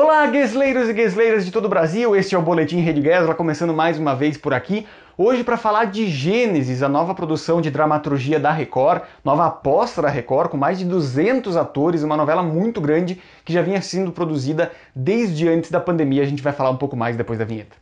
Olá, guesleiros e guesleiras de todo o Brasil, este é o Boletim Rede Gesla, começando mais uma vez por aqui. Hoje para falar de Gênesis, a nova produção de dramaturgia da Record, nova aposta da Record, com mais de 200 atores, uma novela muito grande que já vinha sendo produzida desde antes da pandemia. A gente vai falar um pouco mais depois da vinheta.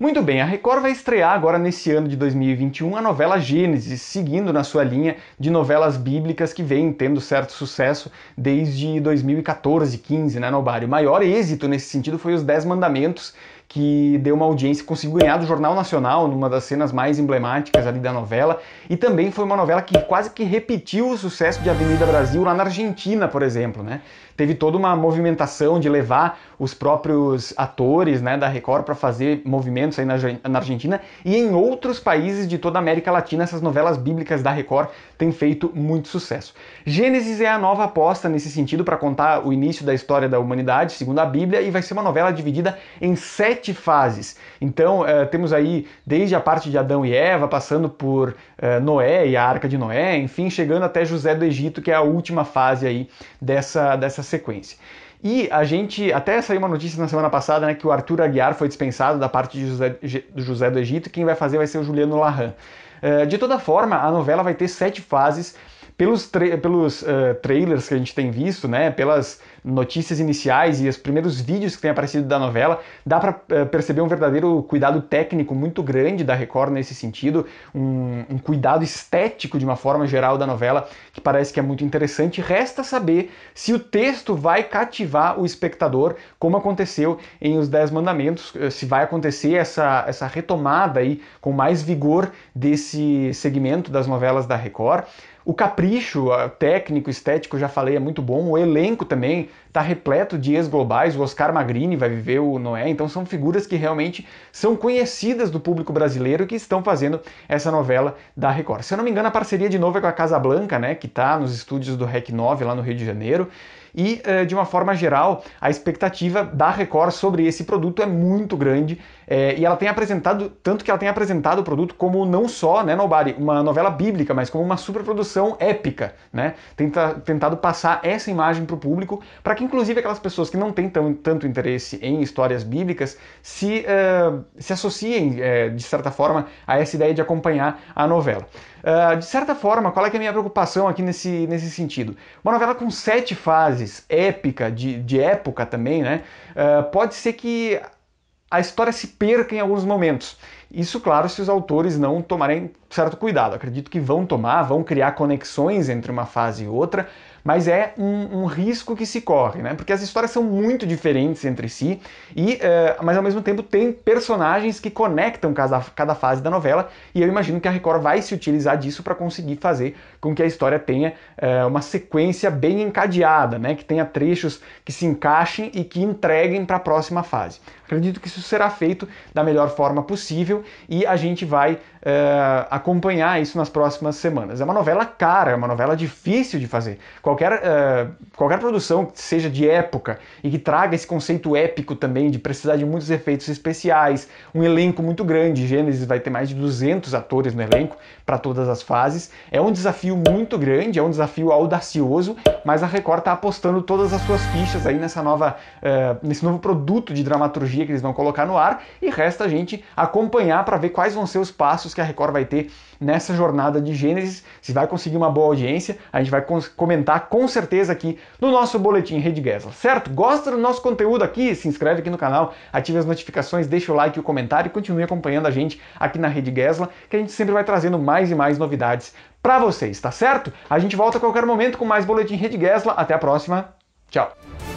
Muito bem, a Record vai estrear agora nesse ano de 2021 a novela Gênesis, seguindo na sua linha de novelas bíblicas que vem tendo certo sucesso desde 2014, 15, né, Nobário? O maior êxito nesse sentido foi os Dez Mandamentos, que deu uma audiência, conseguiu ganhar do Jornal Nacional, numa das cenas mais emblemáticas ali da novela, e também foi uma novela que quase que repetiu o sucesso de Avenida Brasil lá na Argentina, por exemplo, né? Teve toda uma movimentação de levar os próprios atores, né, da Record para fazer movimentos aí na, na Argentina e em outros países de toda a América Latina, essas novelas bíblicas da Record têm feito muito sucesso. Gênesis é a nova aposta nesse sentido para contar o início da história da humanidade, segundo a Bíblia, e vai ser uma novela dividida em sete sete fases. Então, uh, temos aí desde a parte de Adão e Eva, passando por uh, Noé e a Arca de Noé, enfim, chegando até José do Egito, que é a última fase aí dessa, dessa sequência. E a gente até saiu uma notícia na semana passada, né, que o Arthur Aguiar foi dispensado da parte de José, do José do Egito, quem vai fazer vai ser o Juliano Larran. Uh, eh, de toda forma, a novela vai ter sete fases. Pelos, tra pelos uh, trailers que a gente tem visto, né, pelas notícias iniciais e os primeiros vídeos que têm aparecido da novela, dá para eh, perceber um verdadeiro cuidado técnico muito grande da Record nesse sentido, um, um, cuidado estético de uma forma geral da novela que parece que é muito interessante. Resta saber se o texto vai cativar o espectador, como aconteceu em Os Dez Mandamentos, eh, se vai acontecer essa, essa retomada aí com mais vigor desse segmento das novelas da Record. O capricho eh, técnico, estético, já falei, é muito bom. O elenco também, tá repleto de ex-globais, o Oscar Magrini vai viver o Noé, então são figuras que realmente são conhecidas do público brasileiro que estão fazendo essa novela da Record. Se eu não me engano, a parceria de novo é com a Casa Blanca, né, que está nos estúdios do REC 9 lá no Rio de Janeiro. E, eh, de uma forma geral, a expectativa da Record sobre esse produto é muito grande é, e ela tem apresentado, tanto que ela tem apresentado o produto como não só, né, Nobody, uma novela bíblica, mas como uma superprodução épica, né? Tenta, tentado passar essa imagem para o público, para que inclusive aquelas pessoas que não têm tão, tanto interesse em histórias bíblicas se, uh, se associem, uh, de certa forma, a essa ideia de acompanhar a novela. Uh, de certa forma, qual é, é a minha preocupação aqui nesse, nesse sentido? Uma novela com sete fases épica, de, de época também, né? Uh, pode ser que a história se perca em alguns momentos. Isso, claro, se os autores não tomarem certo cuidado. Acredito que vão tomar, vão criar conexões entre uma fase e outra, mas é um, um risco que se corre, né? Porque as histórias são muito diferentes entre si, e, uh, mas ao mesmo tempo tem personagens que conectam cada, cada fase da novela, e eu imagino que a Record vai se utilizar disso para conseguir fazer com que a história tenha uh, uma sequência bem encadeada, né? Que tenha trechos que se encaixem e que entreguem para a próxima fase. Acredito que isso será feito da melhor forma possível e a gente vai eh, acompanhar isso nas próximas semanas. É uma novela cara, é uma novela difícil de fazer. Qualquer, eh, qualquer produção que seja de época e que traga esse conceito épico também, de precisar de muitos efeitos especiais, um elenco muito grande. Gênesis vai ter mais de 200 atores no elenco para todas as fases. É um desafio muito grande, é um desafio audacioso, mas a Record está apostando todas as suas fichas aí nessa nova, eh, nesse novo produto de dramaturgia que eles vão colocar no ar e resta a gente acompanhar para ver quais vão ser os passos passos que a Record vai ter nessa jornada de Gênesis, se vai conseguir uma boa audiência, a gente vai comentar com certeza aqui no nosso boletim Rede Gesla, certo? Gosta do nosso conteúdo aqui? Se inscreve aqui no canal, ative as notificações, deixa o like e o comentário e continue acompanhando a gente aqui na Rede Gesla, que a gente sempre vai trazendo mais e mais novidades para vocês, tá certo? A gente volta a qualquer momento com mais boletim Rede Gesla. Até a próxima. Tchau.